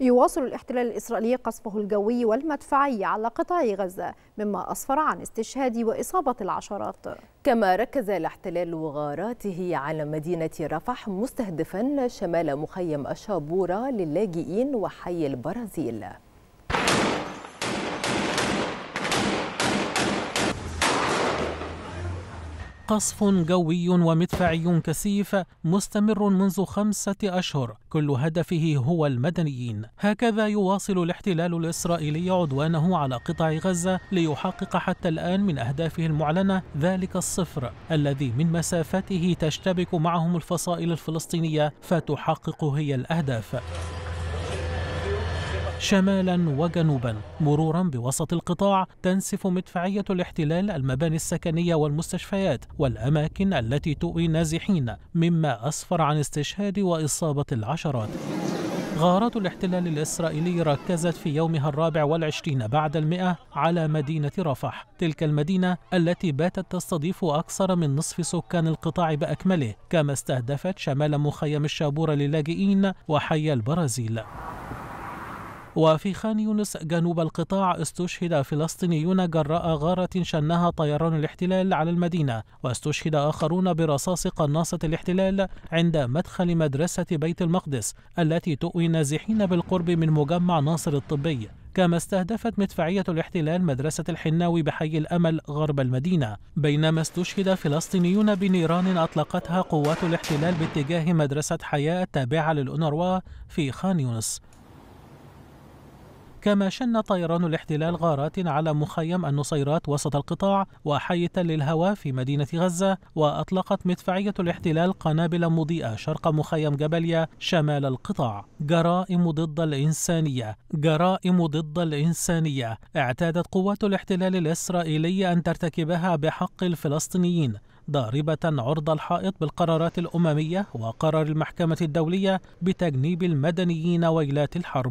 يواصل الاحتلال الإسرائيلي قصفه الجوي والمدفعي على قطاع غزة مما أسفر عن استشهاد وإصابة العشرات كما ركز الاحتلال غاراته على مدينة رفح مستهدفا شمال مخيم الشابورة للاجئين وحي البرازيل قصف جوي ومدفعي كثيف مستمر منذ خمسة أشهر كل هدفه هو المدنيين هكذا يواصل الاحتلال الإسرائيلي عدوانه على قطاع غزة ليحقق حتى الآن من أهدافه المعلنة ذلك الصفر الذي من مسافته تشتبك معهم الفصائل الفلسطينية فتحقق هي الأهداف شمالا وجنوبا مرورا بوسط القطاع تنسف مدفعية الاحتلال المباني السكنية والمستشفيات والأماكن التي تؤوي نازحين مما أسفر عن استشهاد وإصابة العشرات غارات الاحتلال الإسرائيلي ركزت في يومها الرابع والعشرين بعد المئة على مدينة رفح تلك المدينة التي باتت تستضيف أكثر من نصف سكان القطاع بأكمله كما استهدفت شمال مخيم الشابورة للاجئين وحي البرازيل وفي خان يونس جنوب القطاع استشهد فلسطينيون جراء غارة شنها طيران الاحتلال على المدينة واستشهد آخرون برصاص قناصة الاحتلال عند مدخل مدرسة بيت المقدس التي تؤوي نازحين بالقرب من مجمع ناصر الطبي كما استهدفت مدفعية الاحتلال مدرسة الحناوي بحي الأمل غرب المدينة بينما استشهد فلسطينيون بنيران أطلقتها قوات الاحتلال باتجاه مدرسة حياة التابعة للأونروا في خان يونس كما شن طيران الاحتلال غارات على مخيم النصيرات وسط القطاع وحي تل الهوى في مدينة غزة وأطلقت مدفعية الاحتلال قنابل مضيئة شرق مخيم جبليا شمال القطاع جرائم ضد الإنسانية جرائم ضد الإنسانية اعتادت قوات الاحتلال الإسرائيلي أن ترتكبها بحق الفلسطينيين ضاربة عرض الحائط بالقرارات الأممية وقرار المحكمة الدولية بتجنيب المدنيين ويلات الحرب